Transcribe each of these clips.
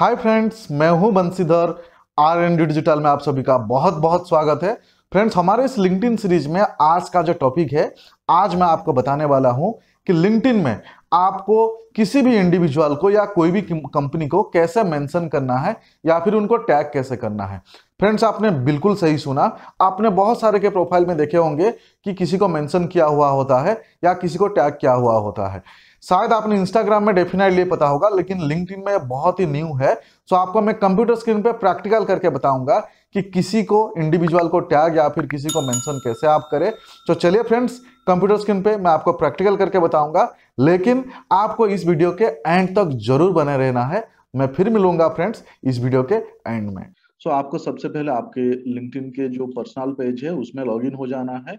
हाय friends मैं हूं Bansidhar R N D digital में आप सभी का बहुत बहुत स्वागत है फ्रेंड्स हमारे इस लिंकड सीरीज में आज का जो टॉपिक है आज मैं आपको बताने वाला हूं कि लिंकड में आपको किसी भी इंडिविजुअल को या कोई भी कंपनी को कैसे मेंशन करना है या फिर उनको टैग कैसे करना है फ्रेंड्स आपने बिल्कुल सही सुना आपने बहुत सारे के प्रोफाइल में देखे होंगे कि किसी को मेंशन किया हुआ होता है या किसी को टैग किया हुआ होता है शायद आपने इंस्टाग्राम में डेफिनेटली पता होगा लेकिन लिंक्डइन में बहुत ही न्यू है सो आपको मैं कंप्यूटर स्क्रीन पे प्रैक्टिकल करके बताऊंगा कि किसी को इंडिविजुअल को टैग या फिर किसी को मेंशन कैसे आप करें तो चलिए फ्रेंड्स कंप्यूटर स्क्रीन पे मैं आपको प्रैक्टिकल करके बताऊंगा लेकिन आपको इस वीडियो के एंड तक जरूर बने रहना है मैं फिर मिलूंगा फ्रेंड्स इस वीडियो के एंड में सो आपको सबसे पहले आपके लिंक के जो पर्सनल पेज है उसमें लॉग हो जाना है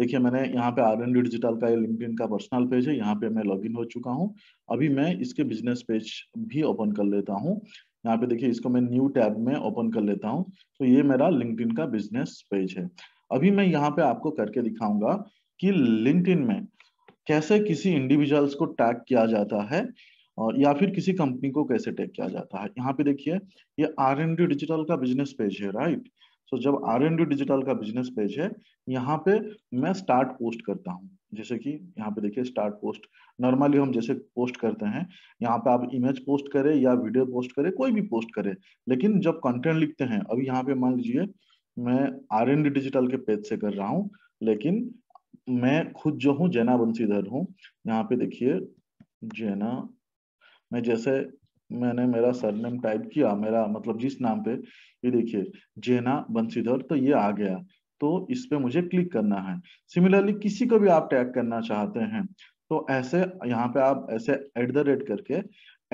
देखिए मैंने यहाँ पे आर एन डिजिटल का लिंक का पर्सनल पेज है यहाँ पे मैं लॉगिन हो चुका हूँ अभी मैं इसके बिजनेस पेज भी ओपन कर लेता हूँ यहाँ पे देखिए इसको मैं न्यू टैब में ओपन कर लेता हूँ तो ये मेरा लिंक का बिजनेस पेज है अभी मैं यहाँ पे आपको करके दिखाऊंगा कि लिंक में कैसे किसी इंडिविजुअल्स को टैग किया जाता है और या फिर किसी कंपनी को कैसे टैग किया जाता है यहाँ पे देखिए ये आर एन डिजिटल का बिजनेस पेज है राइट right? सो so, जब आर एन डी डिजिटल का बिजनेस पेज है यहाँ पे मैं स्टार्ट पोस्ट करता हूँ जैसे कि यहाँ पे देखिए स्टार्ट पोस्ट नॉर्मली हम जैसे पोस्ट करते हैं यहाँ पे आप इमेज पोस्ट करें या वीडियो पोस्ट करें कोई भी पोस्ट करें लेकिन जब कंटेंट लिखते हैं अभी यहाँ पे मान लीजिए मैं आर एन डी डिजिटल के पेज से कर रहा हूँ लेकिन मैं खुद जो हूँ जैना बंशीधर हूँ यहाँ पे देखिए जैना मैं जैसे मैंने मेरा सरनेम टाइप किया मेरा मतलब जिस नाम पे ये देखिए जेना बंसीधर तो ये आ गया तो इस पे मुझे क्लिक करना है सिमिलरली किसी को भी आप टैग करना चाहते हैं तो ऐसे यहाँ पे आप ऐसे एट द रेट करके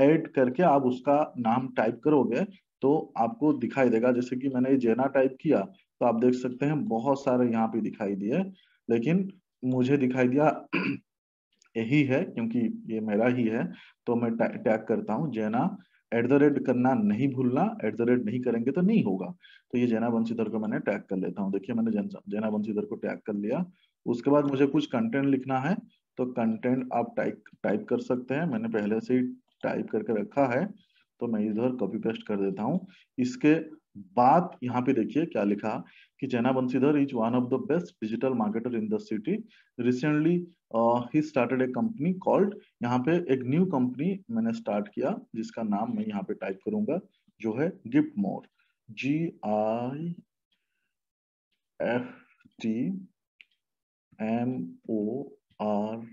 एड करके आप उसका नाम टाइप करोगे तो आपको दिखाई देगा जैसे कि मैंने जेना टाइप किया तो आप देख सकते हैं बहुत सारे यहाँ पे दिखाई दिए लेकिन मुझे दिखाई दिया यही है क्योंकि ये मेरा ही है तो मैं टैग करता हूँ जैना एट द रेट करना नहीं भूलना एट द रेट नहीं करेंगे तो नहीं होगा तो ये जैना बंसीधर को मैंने टैग कर लेता हूँ देखिए मैंने जैना बंसीधर को टैग कर लिया उसके बाद मुझे कुछ कंटेंट लिखना है तो कंटेंट आप टाइप टाइप कर सकते हैं मैंने पहले से ही टाइप करके रखा है तो मैं इधर कॉपी पेस्ट कर देता हूँ इसके बाद यहाँ पे देखिए क्या लिखा कि Jaina Bansidhar is one of the best digital marketer in the city recently ही स्टार्टेड ए कंपनी कॉल्ड यहाँ पे एक न्यू कंपनी मैंने स्टार्ट किया जिसका नाम मैं यहाँ पे टाइप करूंगा जो है gift more G I F T M O R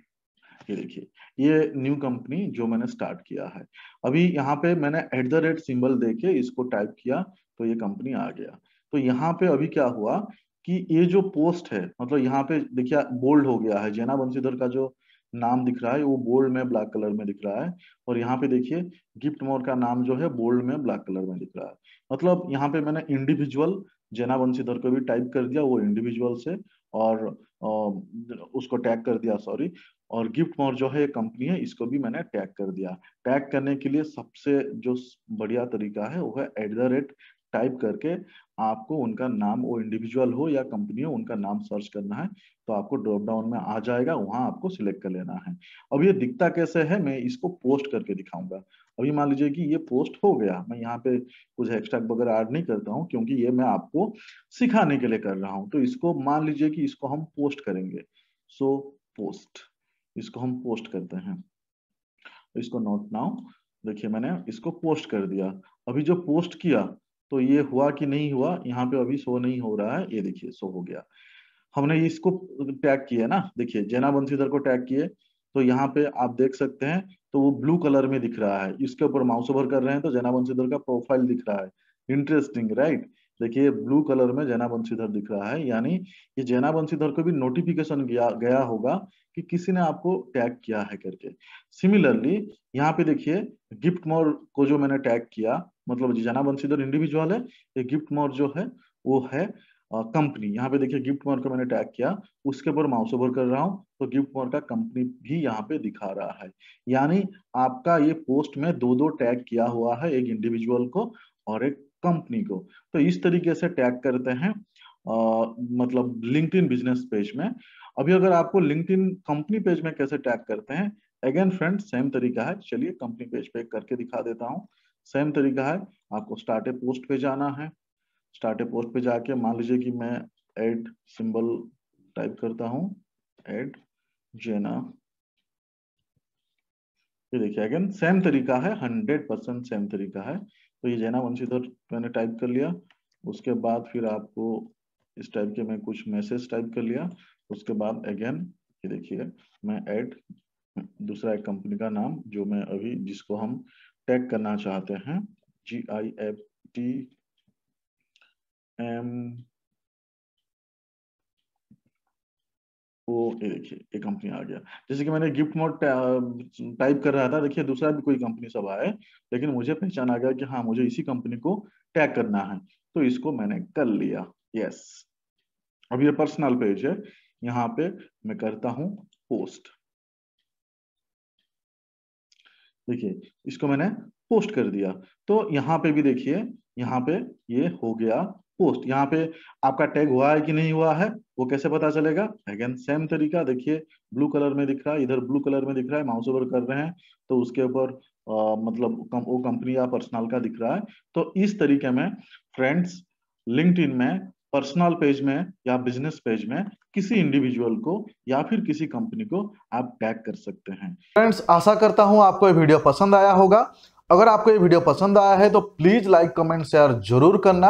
ये देखिए ये न्यू कंपनी जो मैंने स्टार्ट किया है अभी यहाँ पे मैंने एट द रेट सिंबल देके इसको टाइप किया तो ये कंपनी आ गया तो यहाँ पे अभी क्या हुआ कि ये जो पोस्ट है मतलब यहाँ पे देखिए बोल्ड हो गया है जैना बंशीधर का जो नाम दिख रहा है वो बोल्ड में ब्लैक कलर में दिख रहा है और यहाँ पे देखिए गिफ्ट मोर का नाम जो है बोल्ड में ब्लैक कलर में दिख रहा है मतलब यहाँ पे मैंने इंडिविजुअल जैना बंशीधर को भी टाइप कर दिया वो इंडिविजुअल से और उसको टैग कर दिया सॉरी और गिफ्ट मोर जो है कंपनी है इसको भी मैंने टैग कर दिया टैग करने के लिए सबसे जो बढ़िया तरीका है वो है एट द रेट टाइप करके आपको उनका नाम वो इंडिविजुअल हो या कंपनी हो उनका नाम सर्च करना है तो आपको ड्रॉप डाउन में आ जाएगा वहां आपको सिलेक्ट कर लेना है अब ये दिखता कैसे है मैं इसको पोस्ट करके दिखाऊंगा अभी मान लीजिए कि ये पोस्ट हो गया मैं यहाँ पे कुछ एक्स्ट्रा वगैरह ऐड नहीं करता हूँ क्योंकि ये मैं आपको सिखाने के लिए कर रहा हूँ तो इसको मान लीजिए कि इसको हम पोस्ट करेंगे सो पोस्ट इसको हम पोस्ट करते हैं इसको नोट नाउ देखिए मैंने इसको पोस्ट कर दिया अभी जो पोस्ट किया तो ये हुआ कि नहीं हुआ यहाँ पे अभी शो नहीं हो रहा है ये देखिए शो हो गया हमने इसको टैग किया ना देखिए जैना बंसीधर को टैग किए तो यहाँ पे आप देख सकते हैं तो वो ब्लू कलर में दिख रहा है इसके ऊपर माउस ओवर कर रहे हैं तो जैना बंसीधर का प्रोफाइल दिख रहा है इंटरेस्टिंग राइट देखिए ब्लू कलर में जैना बंशीधर दिख रहा है यानी ये जैना बंशीधर को भी नोटिफिकेशन गया गया होगा कि किसी ने आपको टैग किया है करके सिमिलरली यहाँ पे देखिए गिफ्ट मोर को जो मैंने टैग किया मतलब जैना बंशीधर इंडिविजुअल है ये गिफ्ट मोर जो है वो है कंपनी यहाँ पे देखिए गिफ्ट मोर को मैंने टैग किया उसके ऊपर माउस ओवर कर रहा हूँ तो गिफ्ट मोर का कंपनी भी यहाँ पे दिखा रहा है यानी आपका ये पोस्ट में दो दो टैग किया हुआ है एक इंडिविजुअल को और एक कंपनी को तो इस तरीके से टैग करते हैं आ, मतलब लिंक बिजनेस पेज में अभी अगर आपको लिंक कंपनी पेज में कैसे टैग करते हैं अगेन फ्रेंड सेम तरीका है चलिए कंपनी पेज पे करके दिखा देता हूँ सेम तरीका है आपको स्टार्टे पोस्ट पे जाना है स्टार्टे पोस्ट पे जाके मान लीजिए कि मैं एड सिंबल टाइप करता हूँ एड जेना ये देखिए अगेन सेम तरीका है हंड्रेड परसेंट सेम तरीका है तो ये जैना वंशीधर मैंने टाइप कर लिया उसके बाद फिर आपको इस टाइप के मैं कुछ मैसेज टाइप कर लिया उसके बाद अगेन ये देखिए मैं ऐड दूसरा एक कंपनी का नाम जो मैं अभी जिसको हम टैग करना चाहते हैं G I F T M ये देखिए ये कंपनी आ गया जैसे कि मैंने गिफ्ट मोड टाइप कर रहा था देखिए दूसरा भी कोई कंपनी सब आए लेकिन मुझे पहचान आ गया कि हाँ मुझे इसी कंपनी को टैग करना है तो इसको मैंने कर लिया यस अब ये पर्सनल पेज है यहाँ पे मैं करता हूँ पोस्ट देखिए इसको मैंने पोस्ट कर दिया तो यहाँ पे भी देखिए यहाँ पे ये हो गया पोस्ट यहाँ पे आपका टैग हुआ है कि नहीं हुआ है वो कैसे पता चलेगा अगेन सेम तरीका देखिए ब्लू कलर में दिख रहा है इधर ब्लू कलर में दिख रहा है माउस ओवर कर रहे हैं तो उसके ऊपर मतलब कम, वो कंपनी या पर्सनल का दिख रहा है तो इस तरीके में फ्रेंड्स लिंक्ड में पर्सनल पेज में या बिजनेस पेज में किसी इंडिविजुअल को या फिर किसी कंपनी को आप टैग कर सकते हैं फ्रेंड्स आशा करता हूँ आपको ये वीडियो पसंद आया होगा अगर आपको ये वीडियो पसंद आया है तो प्लीज लाइक कमेंट शेयर जरूर करना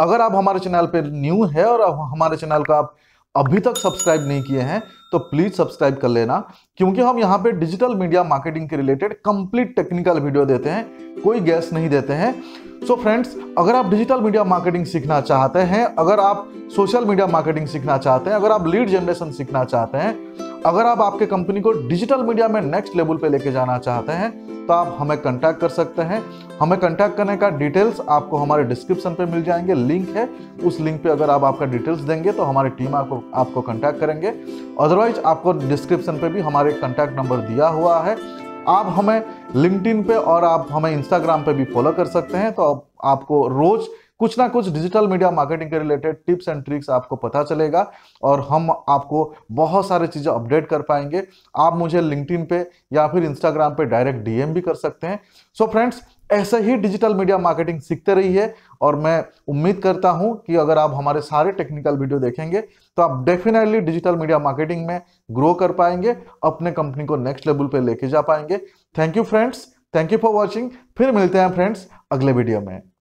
अगर आप हमारे चैनल पर न्यू है और हमारे चैनल का आप अभी तक सब्सक्राइब नहीं किए हैं तो प्लीज़ सब्सक्राइब कर लेना क्योंकि हम यहाँ पे डिजिटल मीडिया मार्केटिंग के रिलेटेड कंप्लीट टेक्निकल वीडियो देते हैं कोई गैस नहीं देते हैं सो so फ्रेंड्स अगर आप डिजिटल मीडिया मार्केटिंग सीखना चाहते हैं अगर आप सोशल मीडिया मार्केटिंग सीखना चाहते हैं अगर आप लीड जनरेशन सीखना चाहते हैं अगर आप आपके कंपनी को डिजिटल मीडिया में नेक्स्ट लेवल पे लेके जाना चाहते हैं तो आप हमें कंटैक्ट कर सकते हैं हमें कंटैक्ट करने का डिटेल्स आपको हमारे डिस्क्रिप्शन पे मिल जाएंगे लिंक है उस लिंक पे अगर आप आपका डिटेल्स देंगे तो हमारी टीम आपको आपको कंटैक्ट करेंगे अदरवाइज आपको डिस्क्रिप्शन पे भी हमारे कंटैक्ट नंबर दिया हुआ है आप हमें लिंकड पे और आप हमें इंस्टाग्राम पे भी फॉलो कर सकते हैं तो आप, आपको रोज़ कुछ ना कुछ डिजिटल मीडिया मार्केटिंग के रिलेटेड टिप्स एंड ट्रिक्स आपको पता चलेगा और हम आपको बहुत सारे चीज़ें अपडेट कर पाएंगे आप मुझे लिंक्डइन पे या फिर इंस्टाग्राम पे डायरेक्ट डीएम भी कर सकते हैं सो so फ्रेंड्स ऐसे ही डिजिटल मीडिया मार्केटिंग सीखते रहिए और मैं उम्मीद करता हूं कि अगर आप हमारे सारे टेक्निकल वीडियो देखेंगे तो आप डेफिनेटली डिजिटल मीडिया मार्केटिंग में ग्रो कर पाएंगे अपने कंपनी को नेक्स्ट लेवल पर लेके जा पाएंगे thank you friends thank you for watching फिर मिलते हैं फ्रेंड्स अगले वीडियो में